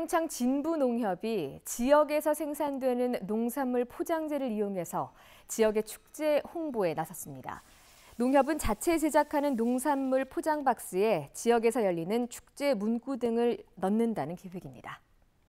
평창 진부농협이 지역에서 생산되는 농산물 포장재를 이용해서 지역의 축제 홍보에 나섰습니다. 농협은 자체 제작하는 농산물 포장 박스에 지역에서 열리는 축제 문구 등을 넣는다는 계획입니다.